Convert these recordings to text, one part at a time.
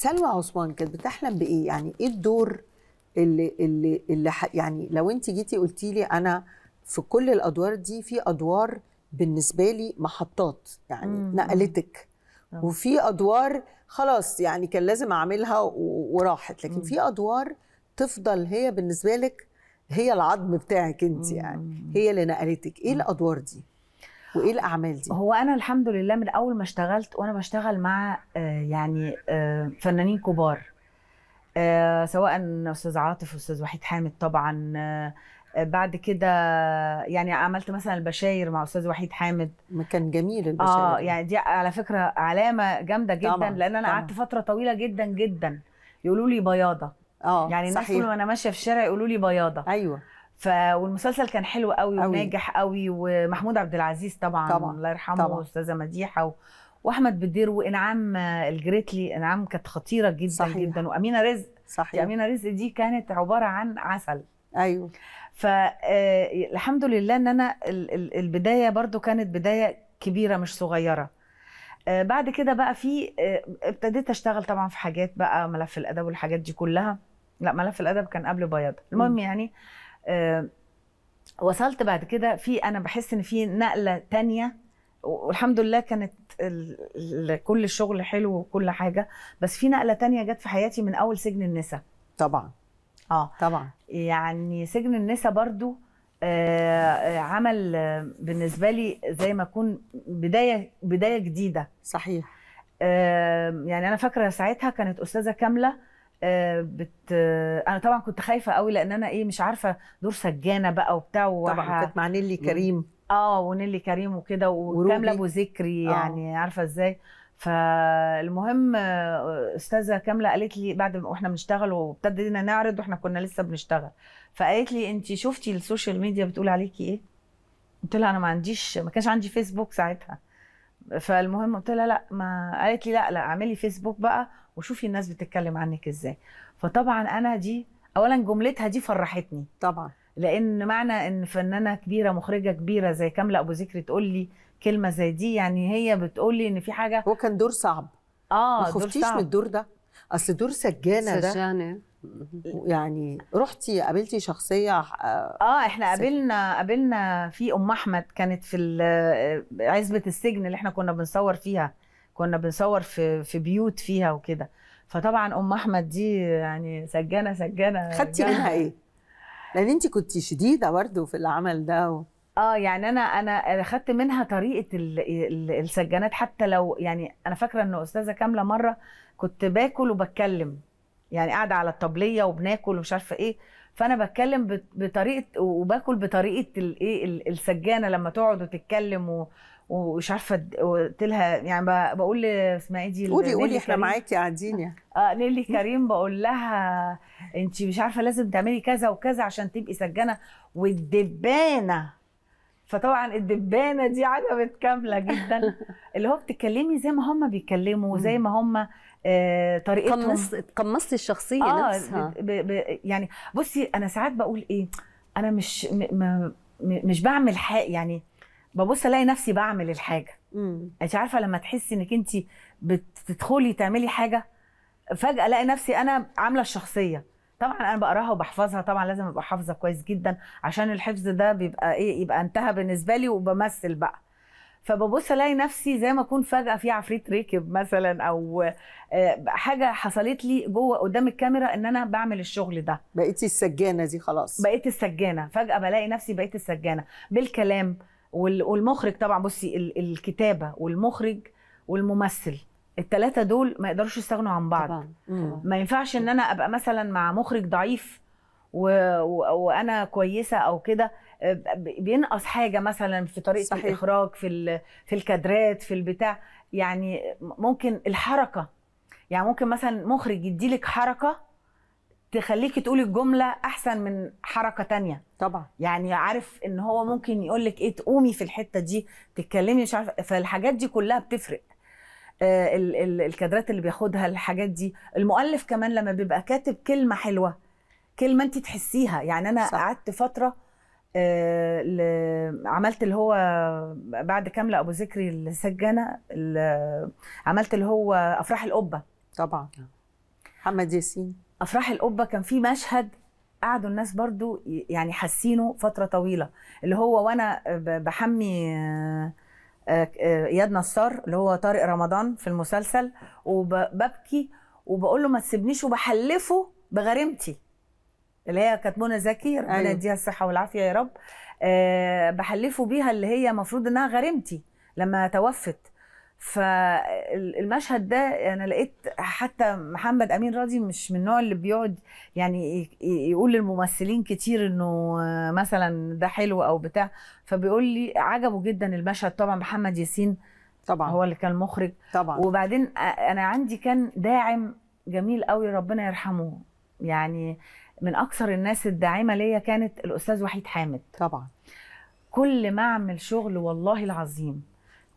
سلوى عثمان كانت بتحلم بايه يعني ايه الدور اللي اللي اللي يعني لو انت جيتي قلتي لي انا في كل الادوار دي في ادوار بالنسبه لي محطات يعني مم. نقلتك مم. آه. وفي ادوار خلاص يعني كان لازم اعملها وراحت لكن مم. في ادوار تفضل هي بالنسبه لك هي العظم بتاعك انت يعني هي اللي نقلتك ايه الادوار دي وايه الاعمال دي هو انا الحمد لله من اول ما اشتغلت وانا بشتغل مع آه، يعني آه، فنانين كبار آه، سواء استاذ عاطف استاذ وحيد حامد طبعا بعد كده يعني عملت مثلا البشاير مع استاذ وحيد حامد كان جميل البشاير اه يعني دي على فكره علامه جامده جدا طبعًا لان انا قعدت فتره طويله جدا جدا يقولوا لي بياضه اه يعني الناس صحيح. الناس انا ماشيه في الشارع يقولوا لي بياضه ايوه ف والمسلسل كان حلو قوي, قوي. وناجح قوي ومحمود عبد العزيز طبعا, طبعا. الله يرحمه واستاذه مديحه و... واحمد بدير وانعام الجريتلي انعام كانت خطيره جدا صحيح. جدا وامينه رزق صحيح امينه رزق دي كانت عباره عن عسل ايوه فالحمد آه، لله ان انا البدايه برضو كانت بدايه كبيره مش صغيره آه، بعد كده بقى في آه، ابتديت اشتغل طبعا في حاجات بقى ملف الادب والحاجات دي كلها لا ملف الادب كان قبل بياض المهم يعني آه، وصلت بعد كده في انا بحس ان في نقله تانية والحمد لله كانت كل الشغل حلو وكل حاجه بس في نقله تانية جت في حياتي من اول سجن النساء طبعا اه طبعا يعني سجن النساء برضو آه،, آه عمل بالنسبه لي زي ما اكون بدايه بدايه جديده صحيح آه يعني انا فاكره ساعتها كانت استاذه كامله آه، بت... آه، انا طبعا كنت خايفه قوي لان انا ايه مش عارفه دور سجانه بقى وبتاع طبعا كانت مع نيلي كريم اه ونيلي كريم وكده وكامله ابو ذكري آه. يعني آه. عارفه ازاي فالمهم استاذه كامله قالت لي بعد ما واحنا بنشتغل وابتدينا نعرض واحنا كنا لسه بنشتغل فقالت لي انت شفتي السوشيال ميديا بتقول عليكي ايه قلت لها انا ما عنديش ما كانش عندي فيسبوك ساعتها فالمهم قلت لها لا ما قالت لي لا لا اعملي فيسبوك بقى وشوفي الناس بتتكلم عنك ازاي فطبعا انا دي اولا جملتها دي فرحتني طبعا لان معنى ان فنانه كبيره مخرجه كبيره زي كامله ابو ذكر تقول لي كلمه زي دي يعني هي بتقول لي ان في حاجه هو كان دور صعب اه ما خفتيش من الدور ده اصل دور سجانه ده سجانه يعني رحتي قابلتي شخصيه اه احنا قابلنا قابلنا في ام احمد كانت في عزبه السجن اللي احنا كنا بنصور فيها كنا بنصور في في بيوت فيها وكده فطبعا ام احمد دي يعني سجانه سجانه خدتي منها ايه لان انت كنت شديده برضه في العمل ده و... اه يعني انا انا خدت منها طريقه السجانات حتى لو يعني انا فاكره ان استاذه كامله مره كنت باكل وبتكلم يعني قاعده على الطبليه وبناكل ومش عارفه ايه فانا بتكلم بطريقه وباكل بطريقه الايه السجانه لما تقعد وتتكلم و... ومش عارفه قلت لها يعني بقول اسمها ايه دي قولي قولي احنا معاكي قاعدين يعني اه نيلي كريم بقول لها انت مش عارفه لازم تعملي كذا وكذا عشان تبقي سجانه والدبانه فطبعا الدبانه دي عجبت كامله جدا اللي هو بتتكلمي زي ما هم بيتكلموا زي ما هم آه طريقتهم قمصت قمصتي الشخصيه آه نفسها ب ب يعني بصي انا ساعات بقول ايه انا مش م مش بعمل حاجه يعني ببص الاقي نفسي بعمل الحاجه انت عارفه لما تحسي انك انت بتدخلي تعملي حاجه فجاه الاقي نفسي انا عامله الشخصيه طبعا انا بقراها وبحفظها طبعا لازم ابقى حافظه كويس جدا عشان الحفظ ده بيبقى ايه يبقى انتهى بالنسبه لي وبمثل بقى فببص الاقي نفسي زي ما اكون فجاه في عفريت راكب مثلا او آه، حاجه حصلت لي جوه قدام الكاميرا ان انا بعمل الشغل ده بقيتي السجانه دي خلاص بقيت السجانه فجاه بلاقي نفسي بقيت السجانه بالكلام والمخرج طبعا بصي الكتابه والمخرج والممثل الثلاثه دول ما يقدروش يستغنوا عن بعض طبعا. ما ينفعش ان انا ابقى مثلا مع مخرج ضعيف و... و... وانا كويسه او كده آه، بينقص حاجه مثلا في طريقه صحيح. الاخراج في ال... في الكادرات في البتاع يعني ممكن الحركه يعني ممكن مثلا مخرج يديلك حركه تخليكي تقولي الجمله احسن من حركه تانية طبعا يعني عارف ان هو ممكن يقول لك ايه تقومي في الحته دي تتكلمي مش عارفه فالحاجات دي كلها بتفرق آه، الكادرات اللي بياخدها الحاجات دي المؤلف كمان لما بيبقى كاتب كلمه حلوه كلمه انت تحسيها يعني انا صح. قعدت فتره آه، عملت اللي هو بعد كاملة أبو ذكري السجانة عملت اللي هو أفراح القبة طبعا آه. محمد ياسين أفراح القبة كان في مشهد قعدوا الناس برضو يعني حاسينه فترة طويلة اللي هو وأنا بحمي اياد آه، نصار اللي هو طارق رمضان في المسلسل وببكي وبقول له ما تسيبنيش وبحلفه بغريمتي اللي هي كانت منى زكي ربنا أيوه. يديها الصحه والعافيه يا رب أه بحلفه بيها اللي هي المفروض انها غريمتي لما توفت فالمشهد ده انا لقيت حتى محمد امين راضي مش من النوع اللي بيقعد يعني يقول للممثلين كتير انه مثلا ده حلو او بتاع فبيقول لي عجبه جدا المشهد طبعا محمد ياسين طبعا هو اللي كان مخرج طبعا وبعدين انا عندي كان داعم جميل قوي ربنا يرحمه يعني من اكثر الناس الداعمه ليا كانت الاستاذ وحيد حامد طبعا كل ما اعمل شغل والله العظيم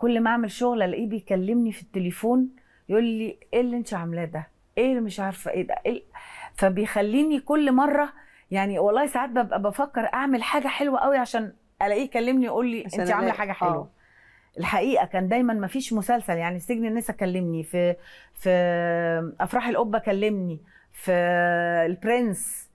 كل ما اعمل شغل الاقيه بيكلمني في التليفون يقول لي ايه اللي انت عاملاه ده ايه اللي مش عارفه ايه ده إيه؟ فبيخليني كل مره يعني والله ساعات ببقى بفكر اعمل حاجه حلوه قوي عشان الاقيه يكلمني يقول لي انت عامله حاجه آه. حلوه أوه. الحقيقه كان دايما ما فيش مسلسل يعني سجن النساء كلمني في في افراح القبه كلمني في البرنس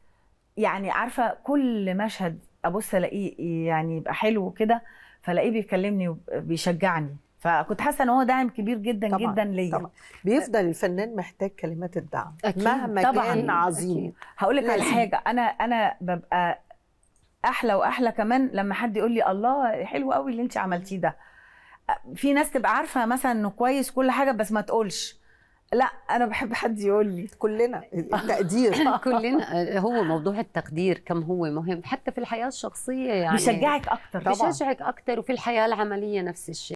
يعني عارفه كل مشهد ابص الاقيه يعني يبقى حلو كده فلاقيه بيكلمني وبيشجعني فكنت حاسه ان هو دعم كبير جدا طبعًا جدا ليا طبعًا. بيفضل الفنان محتاج كلمات الدعم أكيد. مهما طبعًا. كان عظيم هقول لك على حاجه انا انا ببقى احلى واحلى كمان لما حد يقول لي الله حلو قوي اللي انت عملتيه ده في ناس تبقى عارفه مثلا انه كويس كل حاجه بس ما تقولش لا انا بحب حد يقول لي كلنا التقدير كلنا هو موضوع التقدير كم هو مهم حتى في الحياه الشخصيه يعني بيشجعك اكتر طبعا بيشجعك اكتر وفي الحياه العمليه نفس الشيء